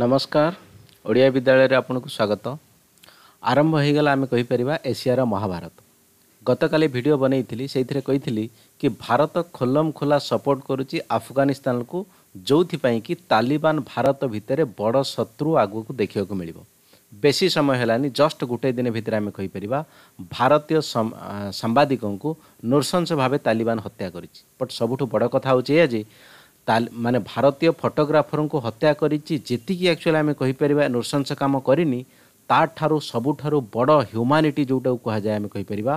ନମସ୍କାର ଓଡ଼ିଆ ବିଦ୍ୟାଳୟରେ ଆପଣଙ୍କୁ ସ୍ୱାଗତ ଆରମ୍ଭ ହୋଇଗଲା ଆମେ କହିପାରିବା ଏସିଆର ମହାଭାରତ ଗତକାଲି ଭିଡ଼ିଓ ବନେଇଥିଲି ସେଇଥିରେ କହିଥିଲି କି ଭାରତ ଖୋଲମ ଖୋଲା ସପୋର୍ଟ କରୁଛି ଆଫଗାନିସ୍ତାନକୁ ଯେଉଁଥିପାଇଁ କି ତାଲିବାନ ଭାରତ ଭିତରେ ବଡ଼ ଶତ୍ରୁ ଆଗକୁ ଦେଖିବାକୁ ମିଳିବ ବେଶୀ ସମୟ ହେଲାନି ଜଷ୍ଟ ଗୋଟିଏ ଦିନ ଭିତରେ ଆମେ କହିପାରିବା ଭାରତୀୟ ସାମ୍ବାଦିକଙ୍କୁ ନୃଶଂସ ଭାବେ ତାଲିବାନ ହତ୍ୟା କରିଛି ବଟ୍ ସବୁଠୁ ବଡ଼ କଥା ହେଉଛି ଏହା ଯେ ମାନେ ଭାରତୀୟ ଫଟୋଗ୍ରାଫରଙ୍କୁ ହତ୍ୟା କରିଛି ଯେତିକି ଆକ୍ଚୁଆଲି ଆମେ କହିପାରିବା ନୃଶଂସ କାମ କରିନି ତା'ଠାରୁ ସବୁଠାରୁ ବଡ଼ ହ୍ୟୁମାନିଟି ଯେଉଁଟାକୁ କୁହାଯାଏ ଆମେ କହିପାରିବା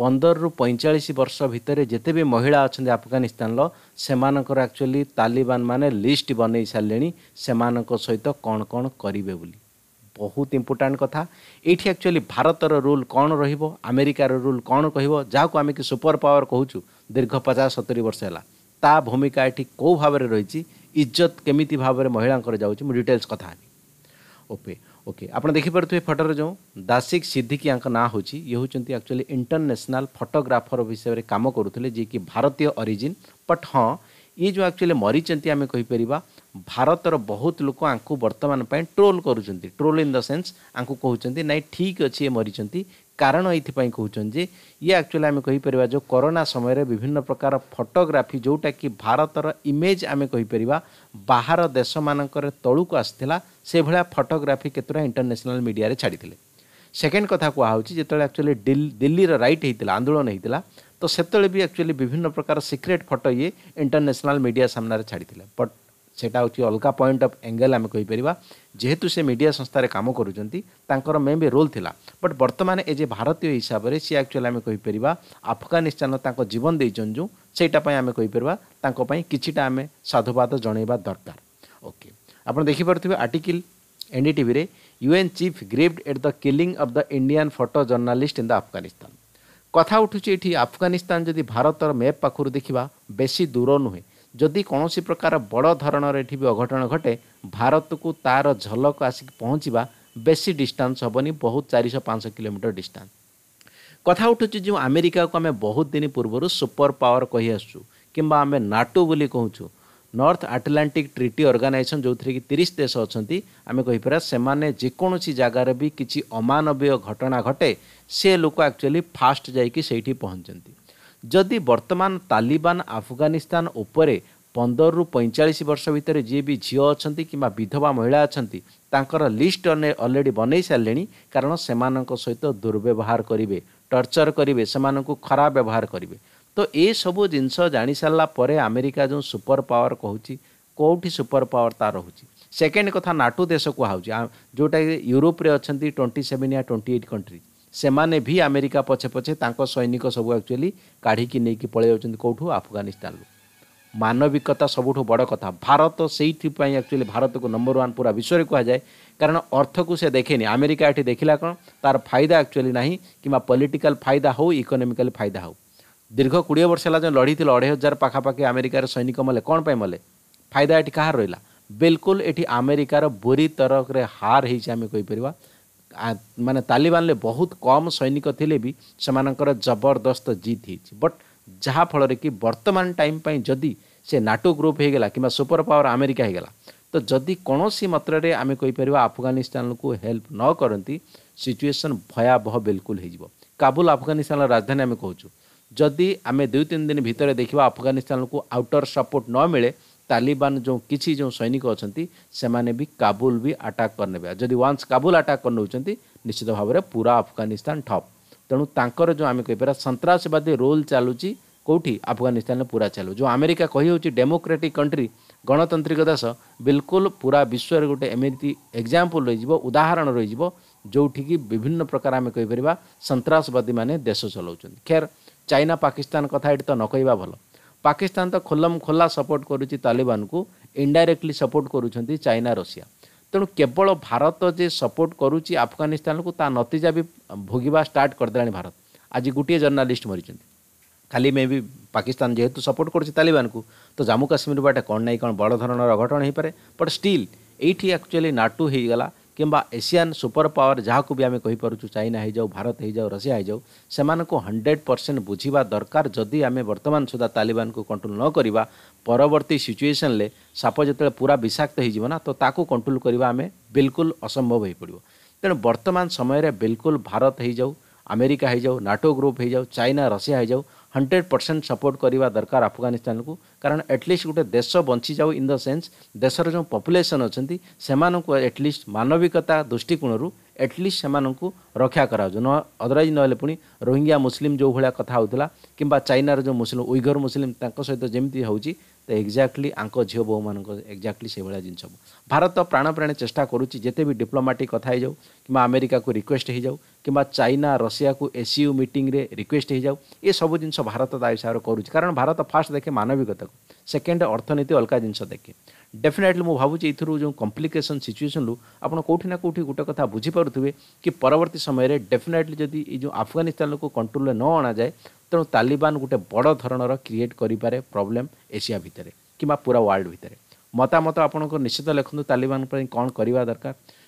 ପନ୍ଦରରୁ ପଇଁଚାଳିଶ ବର୍ଷ ଭିତରେ ଯେତେ ବି ମହିଳା ଅଛନ୍ତି ଆଫଗାନିସ୍ତାନର ସେମାନଙ୍କର ଆକ୍ଚୁଆଲି ତାଲିବାନ ମାନେ ଲିଷ୍ଟ ବନେଇ ସାରିଲେଣି ସେମାନଙ୍କ ସହିତ କ'ଣ କ'ଣ କରିବେ ବୋଲି ବହୁତ ଇମ୍ପୋର୍ଟାଣ୍ଟ କଥା ଏଇଠି ଆକ୍ଚୁଆଲି ଭାରତର ରୁଲ୍ କ'ଣ ରହିବ ଆମେରିକାର ରୁଲ୍ କ'ଣ କହିବ ଯାହାକୁ ଆମେ କି ସୁପର ପାୱାର କହୁଛୁ ଦୀର୍ଘ ପଚାଶ ସତୁରି ବର୍ଷ ହେଲା ତା ଭୂମିକା ଏଠି କେଉଁ ଭାବରେ ରହିଛି ଇଜ୍ଜତ କେମିତି ଭାବରେ ମହିଳାଙ୍କର ଯାଉଛି ମୁଁ ଡିଟେଲ୍ସ କଥା ହେବି ଓକେ ଓକେ ଆପଣ ଦେଖିପାରୁଥିବେ ଫଟୋରେ ଯେଉଁ ଦାସିକ ସିଦ୍ଦିକିଆଙ୍କ ନାଁ ହେଉଛି ଇଏ ହେଉଛନ୍ତି ଆକ୍ଚୁଆଲି ଇଣ୍ଟରନ୍ୟାସନାଲ୍ ଫଟୋଗ୍ରାଫର ବିଷୟରେ କାମ କରୁଥିଲେ ଯିଏକି ଭାରତୀୟ ଅରିଜିନ୍ ବଟ୍ ହଁ ଇଏ ଯେଉଁ ଆକ୍ଚୁଆଲି ମରିଛନ୍ତି ଆମେ କହିପାରିବା ଭାରତର ବହୁତ ଲୋକ ଆଙ୍କୁ ବର୍ତ୍ତମାନ ପାଇଁ ଟ୍ରୋଲ୍ କରୁଛନ୍ତି ଟ୍ରୋଲ୍ ଇନ୍ ଦ ସେନ୍ସ ଆଙ୍କୁ କହୁଛନ୍ତି ନାଇଁ ଠିକ୍ ଅଛି ଇଏ ମରିଛନ୍ତି କାରଣ ଏଇଥିପାଇଁ କହୁଛନ୍ତି ଯେ ଇଏ ଆକ୍ଚୁଆଲି ଆମେ କହିପାରିବା ଯେଉଁ କରୋନା ସମୟରେ ବିଭିନ୍ନ ପ୍ରକାର ଫଟୋଗ୍ରାଫି ଯେଉଁଟାକି ଭାରତର ଇମେଜ୍ ଆମେ କହିପାରିବା ବାହାର ଦେଶମାନଙ୍କରେ ତଳକୁ ଆସିଥିଲା ସେଭଳିଆ ଫଟୋଗ୍ରାଫି କେତେଟା ଇଣ୍ଟରନ୍ୟାସନାଲ୍ ମିଡ଼ିଆରେ ଛାଡ଼ିଥିଲେ ସେକେଣ୍ଡ କଥା କୁହାହେଉଛି ଯେତେବେଳେ ଆକ୍ଚୁଆଲି ଦିଲ୍ଲୀର ରାଇଟ୍ ହେଇଥିଲା ଆନ୍ଦୋଳନ ହେଇଥିଲା ତ ସେତେବେଳେ ବି ଆକ୍ଚୁଆଲି ବିଭିନ୍ନ ପ୍ରକାର ସିକ୍ରେଟ୍ ଫଟୋ ଇଏ ଇଣ୍ଟରନ୍ୟାସନାଲ୍ ମିଡ଼ିଆ ସାମ୍ନାରେ ଛାଡ଼ିଥିଲେ ବଟ୍ ସେଇଟା ହେଉଛି ଅଲଗା ପଏଣ୍ଟ ଅଫ୍ ଏଙ୍ଗେଲ୍ ଆମେ କହିପାରିବା ଯେହେତୁ ସେ ମିଡ଼ିଆ ସଂସ୍ଥାରେ କାମ କରୁଛନ୍ତି ତାଙ୍କର ମେ ବି ରୋଲ୍ ଥିଲା ବଟ୍ ବର୍ତ୍ତମାନ ଏ ଯେ ଭାରତୀୟ ହିସାବରେ ସିଏ ଆକ୍ଚୁଆଲି ଆମେ କହିପାରିବା ଆଫଗାନିସ୍ତାନ ତାଙ୍କ ଜୀବନ ଦେଇଛନ୍ତି ଯେଉଁ ସେଇଟା ପାଇଁ ଆମେ କହିପାରିବା ତାଙ୍କ ପାଇଁ କିଛିଟା ଆମେ ସାଧୁବାଦ ଜଣାଇବା ଦରକାର ଓକେ ଆପଣ ଦେଖିପାରୁଥିବେ ଆର୍ଟିକିଲ୍ ଏନ୍ଡିଟିଭିରେ UN chief grieved at the killing of the Indian photo journalist in the Afghanistan କଥା ଉଠୁଛି ଏଠି ଆଫଗାନିସ୍ତାନ ଯଦି ଭାରତର ମେପ୍ ପାଖରୁ ଦେଖିବା ବେଶୀ ଦୂର ନୁହେଁ ଯଦି କୌଣସି ପ୍ରକାର ବଡ଼ ଧରଣର ଏଠି ବି ଅଘଟଣ ଘଟେ ଭାରତକୁ ତା'ର ଝଲକ ଆସିକି ପହଞ୍ଚିବା ବେଶୀ ଡିଷ୍ଟାନ୍ସ ହେବନି ବହୁତ ଚାରିଶହ ପାଞ୍ଚଶହ କିଲୋମିଟର ଡିଷ୍ଟାନ୍ସ କଥା ଉଠୁଛି ଯେଉଁ ଆମେରିକାକୁ ଆମେ ବହୁତ ଦିନ ପୂର୍ବରୁ ସୁପର ପାୱାର କହିଆସୁଛୁ କିମ୍ବା ଆମେ ନାଟୁ ବୋଲି କହୁଛୁ ନର୍ଥ ଆଟଲାଣ୍ଟିକ୍ ଟ୍ରିଟି ଅର୍ଗାନାଇଜେସନ୍ ଯେଉଁଥିରେ କି ତିରିଶ ଦେଶ ଅଛନ୍ତି ଆମେ କହିପାରିବା ସେମାନେ ଯେକୌଣସି ଜାଗାରେ ବି କିଛି ଅମାନବୀୟ ଘଟଣା ଘଟେ ସେ ଲୋକ ଆକ୍ଚୁଆଲି ଫାଷ୍ଟ ଯାଇକି ସେଇଠି ପହଞ୍ଚନ୍ତି ଯଦି ବର୍ତ୍ତମାନ ତାଲିବାନ ଆଫଗାନିସ୍ତାନ ଉପରେ ପନ୍ଦରରୁ ପଇଁଚାଳିଶ ବର୍ଷ ଭିତରେ ଯିଏ ବି ଝିଅ ଅଛନ୍ତି କିମ୍ବା ବିଧବା ମହିଳା ଅଛନ୍ତି ତାଙ୍କର ଲିଷ୍ଟ ଅଲରେଡ଼ି ବନେଇ ସାରିଲେଣି କାରଣ ସେମାନଙ୍କ ସହିତ ଦୁର୍ବ୍ୟବହାର କରିବେ ଟର୍ଚର୍ କରିବେ ସେମାନଙ୍କୁ ଖରାପ ବ୍ୟବହାର କରିବେ ତ ଏସବୁ ଜିନିଷ ଜାଣିସାରିଲା ପରେ ଆମେରିକା ଯେଉଁ ସୁପର ପାୱାର କହୁଛି କେଉଁଠି ସୁପର ପାୱାର ତା ରହୁଛି ସେକେଣ୍ଡ କଥା ନାଟୁ ଦେଶ କୁହାହେଉଛି ଯେଉଁଟାକି ୟୁରୋପରେ ଅଛନ୍ତି ଟ୍ୱେଣ୍ଟି ସେଭେନ୍ ୟା ଟ୍ୱେଣ୍ଟି ଏଇଟ୍ କଣ୍ଟ୍ରି ସେମାନେ ବି ଆମେରିକା ପଛେ ପଛେ ତାଙ୍କ ସୈନିକ ସବୁ ଆକ୍ଚୁଆଲି କାଢ଼ିକି ନେଇକି ପଳେଇ ଯାଉଛନ୍ତି କେଉଁଠୁ ଆଫଗାନିସ୍ତାନରୁ ମାନବିକତା ସବୁଠୁ ବଡ଼ କଥା ଭାରତ ସେଇଥିପାଇଁ ଆକ୍ଚୁଆଲି ଭାରତକୁ ନମ୍ବର ୱାନ୍ ପୁରା ବିଶ୍ୱରେ କୁହାଯାଏ କାରଣ ଅର୍ଥକୁ ସେ ଦେଖେନି ଆମେରିକା ଏଠି ଦେଖିଲା କ'ଣ ତା'ର ଫାଇଦା ଆକ୍ଚୁଆଲି ନାହିଁ କିମ୍ବା ପଲିଟିକାଲ୍ ଫାଇଦା ହେଉ ଇକୋନୋମିକାଲ୍ ଫାଇଦା ହେଉ ଦୀର୍ଘ କୋଡ଼ିଏ ବର୍ଷ ହେଲା ଯେଉଁ ଲଢ଼ିଥିଲେ ଅଢ଼େଇ ହଜାର ପାଖାପାଖି ଆମେରିକାର ସୈନିକ ମଲେ କ'ଣ ପାଇଁ ମଲେ ଫାଇଦା ଏଠି କାହାର ରହିଲା ବିଲକୁଲ ଏଠି ଆମେରିକାର ବୋରି ତରକରେ ହାର ହେଇଛି ଆମେ କହିପାରିବା ମାନେ ତାଲିବାନରେ ବହୁତ କମ୍ ସୈନିକ ଥିଲେ ବି ସେମାନଙ୍କର ଜବରଦସ୍ତ ଜିତ୍ ହେଇଛି ବଟ୍ ଯାହାଫଳରେ କି ବର୍ତ୍ତମାନ ଟାଇମ୍ ପାଇଁ ଯଦି ସେ ନାଟୋ ଗ୍ରୁପ୍ ହେଇଗଲା କିମ୍ବା ସୁପର ପାୱାର ଆମେରିକା ହେଇଗଲା ତ ଯଦି କୌଣସି ମାତ୍ରାରେ ଆମେ କହିପାରିବା ଆଫଗାନିସ୍ତାନକୁ ହେଲ୍ପ ନ କରନ୍ତି ସିଚୁଏସନ୍ ଭୟାବହ ବିଲକୁଲ ହେଇଯିବ କାବୁଲ ଆଫଗାନିସ୍ତାନର ରାଜଧାନୀ ଆମେ କହୁଛୁ ଯଦି ଆମେ ଦୁଇ ତିନି ଦିନ ଭିତରେ ଦେଖିବା ଆଫଗାନିସ୍ତାନକୁ ଆଉଟର ସପୋର୍ଟ ନ ମିଳେ ତାଲିବାନ ଯେଉଁ କିଛି ଯେଉଁ ସୈନିକ ଅଛନ୍ତି ସେମାନେ ବି କାବୁଲ ବି ଆଟାକ୍ କରିନେବେ ଯଦି ୱାନ୍ସ କାବୁଲ ଆଟାକ୍ କରିନେଉଛନ୍ତି ନିଶ୍ଚିତ ଭାବରେ ପୁରା ଆଫଗାନିସ୍ତାନ ଠପ୍ ତେଣୁ ତାଙ୍କର ଯେଉଁ ଆମେ କହିପାରିବା ସନ୍ତାସବାଦୀ ରୋଲ୍ ଚାଲୁଛି କେଉଁଠି ଆଫଗାନିସ୍ତାନରେ ପୁରା ଚାଲୁ ଯେଉଁ ଆମେରିକା କହିହେଉଛି ଡେମୋକ୍ରାଟିକ୍ କଣ୍ଟ୍ରି ଗଣତାନ୍ତ୍ରିକ ଦେଶ ବିଲକୁଲ ପୁରା ବିଶ୍ୱରେ ଗୋଟେ ଏମିତି ଏକ୍ଜାମ୍ପଲ୍ ରହିଯିବ ଉଦାହରଣ ରହିଯିବ ଯେଉଁଠିକି ବିଭିନ୍ନ ପ୍ରକାର ଆମେ କହିପାରିବା ସନ୍ତାସବାଦୀମାନେ ଦେଶ ଚଲାଉଛନ୍ତି ଖେର ଚାଇନା ପାକିସ୍ତାନ କଥା ଏଠି ତ ନ କହିବା ଭଲ ପାକିସ୍ତାନ ତ ଖୋଲମ ଖୋଲା ସପୋର୍ଟ କରୁଛି ତାଲିବାନକୁ ଇଣ୍ଡାଇରେକ୍ଟଲି ସପୋର୍ଟ କରୁଛନ୍ତି ଚାଇନା ରଷିଆ ତେଣୁ କେବଳ ଭାରତ ଯେ ସପୋର୍ଟ କରୁଛି ଆଫଗାନିସ୍ତାନକୁ ତା ନତିଜା ବି ଭୋଗିବା ଷ୍ଟାର୍ଟ କରିଦେଲାଣି ଭାରତ ଆଜି ଗୋଟିଏ ଜର୍ଣ୍ଣାଲିଷ୍ଟ ମରିଛନ୍ତି ଖାଲି ମେ ବି ପାକିସ୍ତାନ ଯେହେତୁ ସପୋର୍ଟ କରୁଛି ତାଲିବାନକୁ ତ ଜାମ୍ମୁ କାଶ୍ମୀର ବାଟେ କ'ଣ ନାହିଁ କ'ଣ ବଡ଼ ଧରଣର ଅଘଟଣ ହୋଇପାରେ ବଟ୍ ଷ୍ଟିଲ୍ ଏଇଠି ଆକ୍ଚୁଆଲି ନାଟୁ ହୋଇଗଲା କିମ୍ବା ଏସିଆନ୍ ସୁପର ପାୱାର ଯାହାକୁ ବି ଆମେ କହିପାରୁଛୁ ଚାଇନା ହେଇଯାଉ ଭାରତ ହେଇଯାଉ ରଷିଆ ହେଇଯାଉ ସେମାନଙ୍କୁ ହଣ୍ଡ୍ରେଡ଼ ପରସେଣ୍ଟ ବୁଝିବା ଦରକାର ଯଦି ଆମେ ବର୍ତ୍ତମାନ ସୁଦ୍ଧା ତାଲିବାନକୁ କଣ୍ଟ୍ରୋଲ ନ କରିବା ପରବର୍ତ୍ତୀ ସିଚୁଏସନ୍ରେ ସାପ ଯେତେବେଳେ ପୁରା ବିଷାକ୍ତ ହେଇଯିବ ନା ତ ତାକୁ କଣ୍ଟ୍ରୋଲ କରିବା ଆମେ ବିଲକୁଲ ଅସମ୍ଭବ ହୋଇପଡ଼ିବ ତେଣୁ ବର୍ତ୍ତମାନ ସମୟରେ ବିଲକୁଲ ଭାରତ ହେଇଯାଉ ଆମେରିକା ହେଇଯାଉ ନାଟୋ ଗ୍ରୁପ୍ ହେଇଯାଉ ଚାଇନା ରଷିଆ ହେଇଯାଉ ହଣ୍ଡ୍ରେଡ଼ ପରସେଣ୍ଟ ସପୋର୍ଟ କରିବା ଦରକାର ଆଫଗାନିସ୍ତାନକୁ କାରଣ ଏଟଲିଷ୍ଟ ଗୋଟେ ଦେଶ ବଞ୍ଚିଯାଉ ଇନ୍ ଦ ସେନ୍ସ ଦେଶର ଯେଉଁ ପପୁଲେସନ୍ ଅଛନ୍ତି ସେମାନଙ୍କୁ ଏଟଲିଷ୍ଟ ମାନବିକତା ଦୃଷ୍ଟିକୋଣରୁ ଏଟଲିଷ୍ଟ ସେମାନଙ୍କୁ ରକ୍ଷା କରାଯାଉ ନ ଅଦରୱାଇଜ୍ ନହେଲେ ପୁଣି ରୋହିଙ୍ଗ୍ୟା ମୁସଲିମ୍ ଯେଉଁ ଭଳିଆ କଥା ହେଉଥିଲା କିମ୍ବା ଚାଇନାର ଯେଉଁ ମୁସଲିମ୍ ଉଇଘର ମୁସଲିମ୍ ତାଙ୍କ ସହିତ ଯେମିତି ହେଉଛି ତ ଏକ୍ଜାକ୍ଟଲି ଆଙ୍କ ଝିଅ ବୋହୂମାନଙ୍କ ଏକ୍ଜାକ୍ଟଲି ସେଭଳିଆ ଜିନିଷ ହେବ ଭାରତ ପ୍ରାଣପ୍ରାଣୀ ଚେଷ୍ଟା କରୁଛି ଯେତେ ବି ଡିପ୍ଲୋମାଟିକ୍ କଥା ହେଇଯାଉ କିମ୍ବା ଆମେରିକାକୁ ରିକ୍ୱେଷ୍ଟ ହେଇଯାଉ কিংবা ଚାଇନା ରଷିଆକୁ ଏସିୟୁ ମିଟିଂରେ ରିକ୍ୱେଷ୍ଟ ହେଇଯାଉ ଏସବୁ ଜିନିଷ ଭାରତ ତା ହିସାବରେ କରୁଛି କାରଣ ଭାରତ ଫାଷ୍ଟ ଦେଖେ ମାନବିକତାକୁ ସେକେଣ୍ଡ ଅର୍ଥନୀତି ଅଲଗା ଜିନିଷ ଦେଖେ ଡେଫିନେଟଲି ମୁଁ ଭାବୁଛି ଏଥିରୁ ଯେଉଁ କମ୍ପ୍ଲିକେସନ୍ ସିଚୁଏସନ୍ରୁ ଆପଣ କେଉଁଠି ନା କେଉଁଠି ଗୋଟେ କଥା ବୁଝିପାରୁଥିବେ କି ପରବର୍ତ୍ତୀ ସମୟରେ ଡେଫିନେଟଲି ଯଦି ଏଇ ଯେଉଁ ଆଫଗାନିସ୍ତାନକୁ କଣ୍ଟ୍ରୋଲରେ ନ ଅଣାଯାଏ ତେଣୁ ତାଲିବାନ ଗୋଟେ ବଡ଼ ଧରଣର କ୍ରିଏଟ୍ କରିପାରେ ପ୍ରୋବ୍ଲେମ୍ ଏସିଆ ଭିତରେ କିମ୍ବା ପୁରା ୱାର୍ଲଡ଼ ଭିତରେ ମତାମତ ଆପଣଙ୍କର ନିଶ୍ଚିତ ଲେଖନ୍ତୁ ତାଲିବାନ ପାଇଁ କ'ଣ କରିବା ଦରକାର